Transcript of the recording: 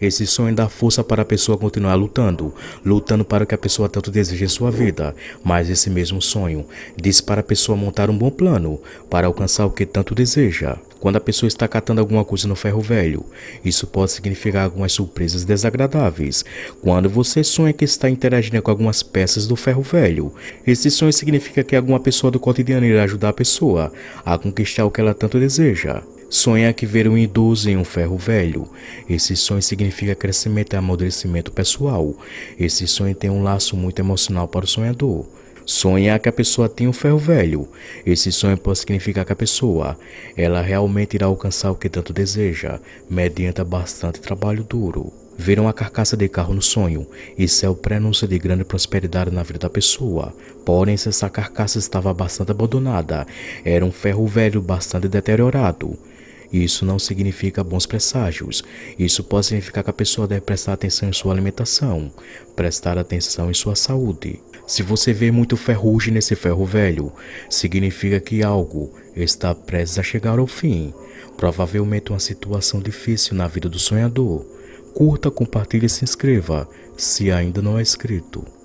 Esse sonho dá força para a pessoa continuar lutando, lutando para o que a pessoa tanto deseja em sua vida. Mas esse mesmo sonho diz para a pessoa montar um bom plano para alcançar o que tanto deseja. Quando a pessoa está catando alguma coisa no ferro velho, isso pode significar algumas surpresas desagradáveis. Quando você sonha que está interagindo com algumas peças do ferro velho, esse sonho significa que alguma pessoa do cotidiano irá ajudar a pessoa a conquistar o que ela tanto deseja. Sonhar que ver um idoso em um ferro velho. Esse sonho significa crescimento e amadurecimento pessoal. Esse sonho tem um laço muito emocional para o sonhador. Sonhar que a pessoa tem um ferro velho. Esse sonho pode significar que a pessoa, ela realmente irá alcançar o que tanto deseja, mediante bastante trabalho duro. Ver uma carcaça de carro no sonho, isso é o prenúncio de grande prosperidade na vida da pessoa. Porém, se essa carcaça estava bastante abandonada, era um ferro velho bastante deteriorado. Isso não significa bons presságios. Isso pode significar que a pessoa deve prestar atenção em sua alimentação, prestar atenção em sua saúde. Se você vê muito ferrugem nesse ferro velho, significa que algo está prestes a chegar ao fim. Provavelmente uma situação difícil na vida do sonhador. Curta, compartilhe e se inscreva, se ainda não é inscrito.